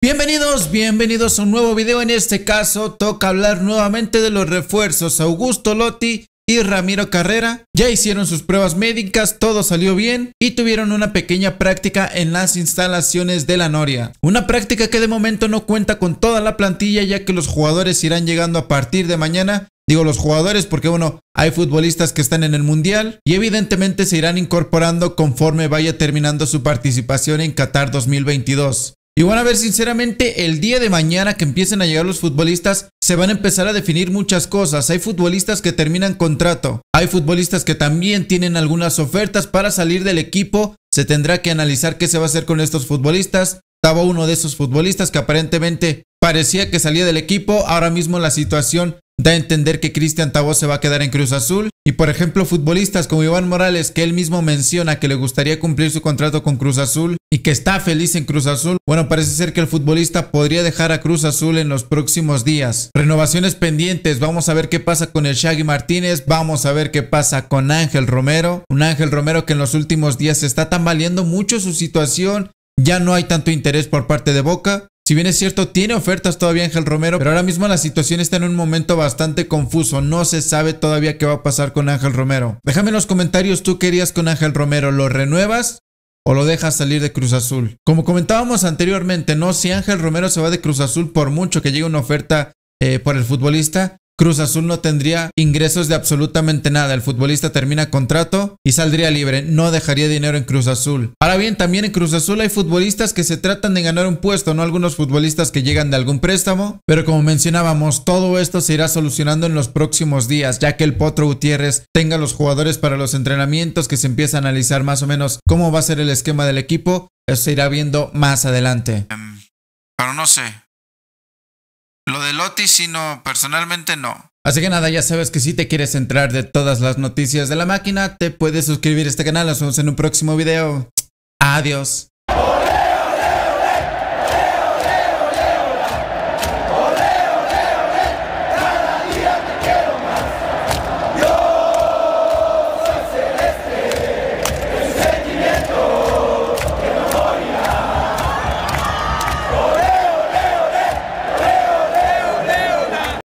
Bienvenidos, bienvenidos a un nuevo video. En este caso toca hablar nuevamente de los refuerzos Augusto Lotti y Ramiro Carrera. Ya hicieron sus pruebas médicas, todo salió bien y tuvieron una pequeña práctica en las instalaciones de la Noria. Una práctica que de momento no cuenta con toda la plantilla ya que los jugadores irán llegando a partir de mañana. Digo los jugadores porque bueno, hay futbolistas que están en el Mundial y evidentemente se irán incorporando conforme vaya terminando su participación en Qatar 2022. Y van a ver, sinceramente, el día de mañana que empiecen a llegar los futbolistas, se van a empezar a definir muchas cosas. Hay futbolistas que terminan contrato, hay futbolistas que también tienen algunas ofertas para salir del equipo. Se tendrá que analizar qué se va a hacer con estos futbolistas. Estaba uno de esos futbolistas que aparentemente parecía que salía del equipo. Ahora mismo la situación Da a entender que Cristian Tabo se va a quedar en Cruz Azul y por ejemplo futbolistas como Iván Morales que él mismo menciona que le gustaría cumplir su contrato con Cruz Azul y que está feliz en Cruz Azul, bueno parece ser que el futbolista podría dejar a Cruz Azul en los próximos días. Renovaciones pendientes, vamos a ver qué pasa con el Shaggy Martínez, vamos a ver qué pasa con Ángel Romero, un Ángel Romero que en los últimos días se está tambaleando mucho su situación, ya no hay tanto interés por parte de Boca. Si bien es cierto, tiene ofertas todavía Ángel Romero, pero ahora mismo la situación está en un momento bastante confuso. No se sabe todavía qué va a pasar con Ángel Romero. Déjame en los comentarios tú querías con Ángel Romero. ¿Lo renuevas o lo dejas salir de Cruz Azul? Como comentábamos anteriormente, no, si Ángel Romero se va de Cruz Azul por mucho que llegue una oferta eh, por el futbolista, Cruz Azul no tendría ingresos de absolutamente nada. El futbolista termina contrato y saldría libre. No dejaría dinero en Cruz Azul. Ahora bien, también en Cruz Azul hay futbolistas que se tratan de ganar un puesto, no algunos futbolistas que llegan de algún préstamo. Pero como mencionábamos, todo esto se irá solucionando en los próximos días, ya que el Potro Gutiérrez tenga los jugadores para los entrenamientos, que se empiece a analizar más o menos cómo va a ser el esquema del equipo. Eso se irá viendo más adelante. Em, pero no sé, lo de Loti sí, no, personalmente no. Así que nada, ya sabes que si te quieres entrar de todas las noticias de la máquina, te puedes suscribir a este canal. Nos vemos en un próximo video. Adiós.